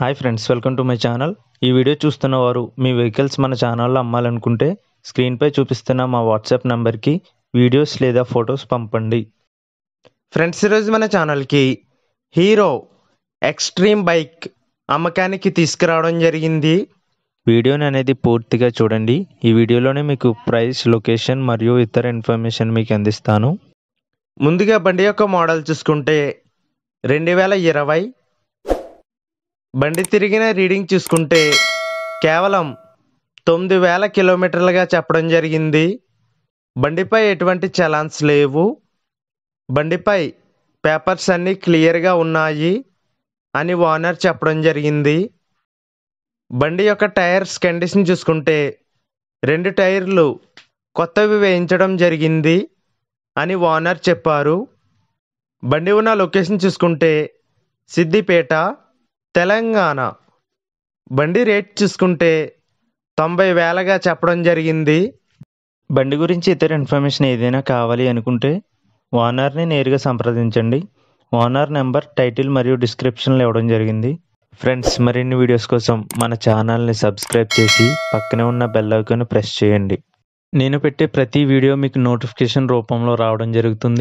hi friends welcome to my channel ఈ video చూస్తున్న వారు మీ వెహికల్స్ మన ఛానల్లో అమ్మాలనుకుంటే స్క్రీన్పై చూపిస్తున్న మా వాట్సాప్ నెంబర్కి వీడియోస్ లేదా ఫొటోస్ పంపండి ఫ్రెండ్స్ ఈరోజు మన ఛానల్కి హీరో ఎక్స్ట్రీమ్ బైక్ అమ్మకానికి తీసుకురావడం జరిగింది వీడియోని అనేది పూర్తిగా చూడండి ఈ వీడియోలోనే మీకు ప్రైస్ లొకేషన్ మరియు ఇతర ఇన్ఫర్మేషన్ మీకు అందిస్తాను ముందుగా బండి యొక్క మోడల్ చూసుకుంటే రెండు వేల ఇరవై బండి తిరిగిన రీడింగ్ చూసుకుంటే కేవలం తొమ్మిది వేల కిలోమీటర్లుగా చెప్పడం జరిగింది బండిపై ఎటువంటి చలాన్స్ లేవు బండిపై పేపర్స్ అన్నీ క్లియర్గా ఉన్నాయి అని ఓనర్ చెప్పడం జరిగింది బండి యొక్క టైర్స్ కండిషన్ చూసుకుంటే రెండు టైర్లు కొత్తవి వేయించడం జరిగింది అని ఓనర్ చెప్పారు బండి ఉన్న లొకేషన్ చూసుకుంటే సిద్దిపేట తెలంగాణ బండి రేట్ చూసుకుంటే తొంభై వేలగా చెప్పడం జరిగింది బండి గురించి ఇతర ఇన్ఫర్మేషన్ ఏదైనా కావాలి అనుకుంటే ఓనర్ని నేరుగా సంప్రదించండి ఓనర్ నెంబర్ టైటిల్ మరియు డిస్క్రిప్షన్లో ఇవ్వడం జరిగింది ఫ్రెండ్స్ మరిన్ని వీడియోస్ కోసం మన ఛానల్ని సబ్స్క్రైబ్ చేసి పక్కనే ఉన్న బెల్ ఐకాన్ ప్రెస్ చేయండి నేను పెట్టే ప్రతి వీడియో మీకు నోటిఫికేషన్ రూపంలో రావడం జరుగుతుంది